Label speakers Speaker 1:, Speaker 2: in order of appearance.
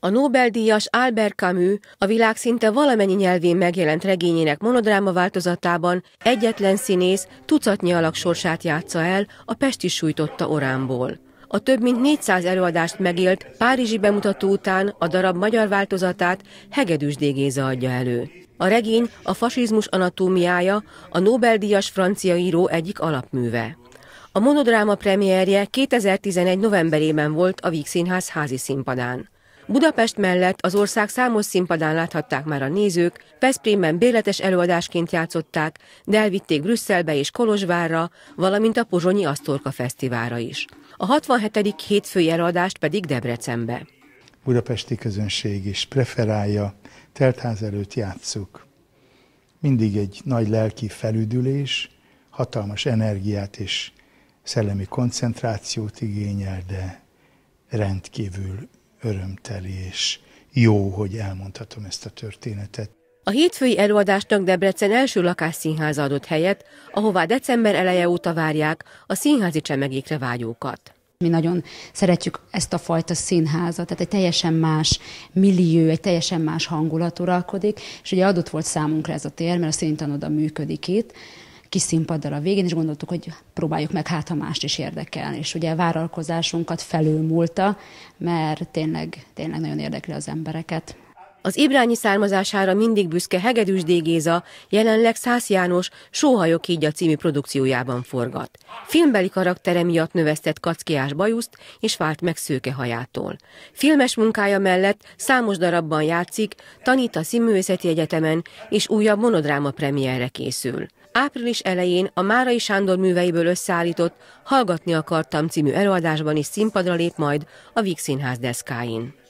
Speaker 1: A Nobel-díjas Albert Camus a világ szinte valamennyi nyelvén megjelent regényének monodráma változatában egyetlen színész tucatnyi alak sorsát játsza el a Pesti sújtotta oránból. A több mint 400 előadást megélt Párizsi bemutató után a darab magyar változatát Hegedűs Dégéza adja elő. A regény a fasizmus anatómiája, a Nobel-díjas francia író egyik alapműve. A monodráma premierje 2011. novemberében volt a Vígszínház házi színpadán. Budapest mellett az ország számos színpadán láthatták már a nézők, Veszprémben bérletes előadásként játszották, de elvitték Brüsszelbe és Kolozsvárra, valamint a Pozsonyi Asztorka Fesztiválra is. A 67. hétfői előadást pedig Debrecenbe.
Speaker 2: Budapesti közönség is preferálja, teltház előtt játszuk. Mindig egy nagy lelki felüdülés, hatalmas energiát és szellemi koncentrációt igényel, de rendkívül örömteli és jó, hogy elmondhatom ezt a történetet.
Speaker 1: A hétfői előadásnak Debrecen első lakásszínháza adott helyet, ahová december eleje óta várják a színházi
Speaker 3: csemegékre vágyókat. Mi nagyon szeretjük ezt a fajta színházat, tehát egy teljesen más millió, egy teljesen más hangulat uralkodik, és ugye adott volt számunkra ez a tér, mert a színtanoda működik itt, kis színpaddal a végén, és gondoltuk, hogy próbáljuk meg, hát ha mást is érdekel. És ugye a vállalkozásunkat felülmúlta, mert tényleg, tényleg nagyon érdekli az embereket. Az Ibrányi származására mindig büszke Hegedűs Dégéza,
Speaker 1: jelenleg Szász János Sóhajok így a című produkciójában forgat. Filmbeli karaktere miatt növesztett kackiás bajuszt és vált meg szőke hajától. Filmes munkája mellett számos darabban játszik, tanít a Színművészeti Egyetemen és újabb monodráma premierre készül április elején a Márai Sándor műveiből összeállított Hallgatni akartam című előadásban is színpadra lép majd a Víg Színház deszkáin.